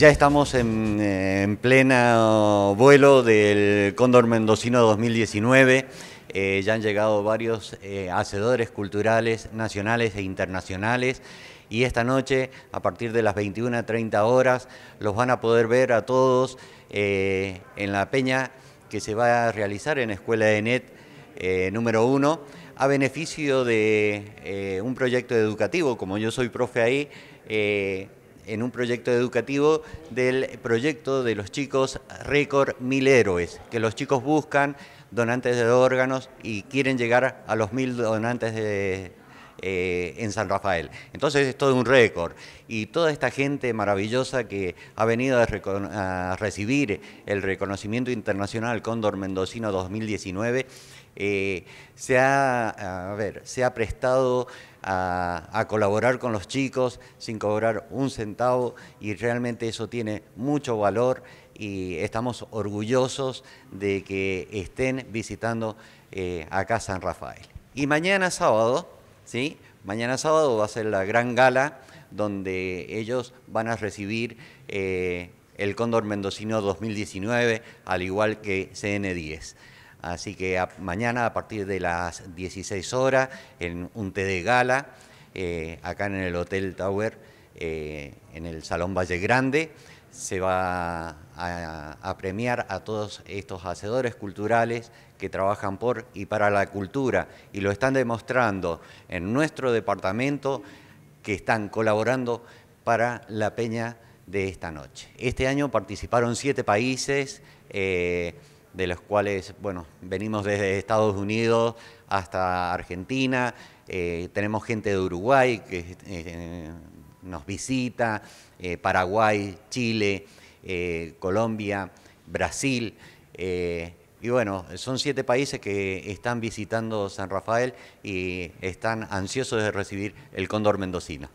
Ya estamos en, eh, pleno vuelo del Cóndor Mendocino 2019. Eh, ya han llegado varios eh, hacedores culturales nacionales e internacionales. Y esta noche, a partir de las 21.30 horas, los van a poder ver a todos en la peña que se va a realizar en Escuela de NET número 1 a beneficio de un proyecto educativo, como yo soy profe ahí, en un proyecto educativo del proyecto de los chicos Récord Mil Héroes, que los chicos buscan donantes de órganos y quieren llegar a los mil donantes eh, en San Rafael. Entonces es todo un récord. Y toda esta gente maravillosa que ha venido a, recibir el reconocimiento internacional Cóndor Mendocino 2019, eh, se, ha, ver, se ha prestado a, colaborar con los chicos sin cobrar un centavo y realmente eso tiene mucho valor y estamos orgullosos de que estén visitando eh, acá San Rafael. Y mañana sábado, ¿sí? Mañana sábado va a ser la gran gala donde ellos van a recibir eh, el Cóndor Mendocino 2019, al igual que CN10. Así que mañana a partir de las 16 horas, en un té de gala, eh, acá en el Hotel Tower, eh, en el Salón Valle Grande, se va a, premiar a todos estos hacedores culturales que trabajan por y para la cultura y lo están demostrando en nuestro departamento que están colaborando para la peña de esta noche. Este año participaron siete países. Eh, de los cuales, bueno, venimos desde Estados Unidos hasta Argentina, eh, tenemos gente de Uruguay que eh, nos visita, eh, Paraguay, Chile, Colombia, Brasil, y bueno, son siete países que están visitando San Rafael y están ansiosos de recibir el cóndor mendocino.